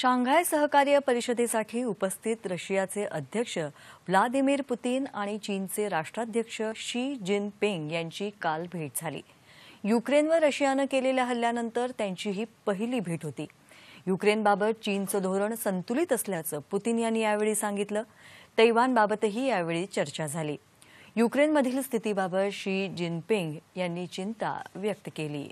Shanghai सहकार्य परिषदेसाठी उपस्थित रशियाचे अध्यक्ष व्लादिमीर पुतीन आणि चीनचे राष्ट्राध्यक्ष शी जिनपिंग यांची काल भेट झाली युक्रेनवर रशियानं केलेल्या हल्ल्यानंतर त्यांची ही पहिली भेट होती युक्रेनबाबत चीनचं धोरण संतुलित असल्याचं पुतीन यांनी यावेळी सांगितलं तैवानबाबतही यावेळी चर्चा झाली युक्रेनमधील स्थितीबाबत शी जिनपिंग यांनी चिंता व्यक्त केली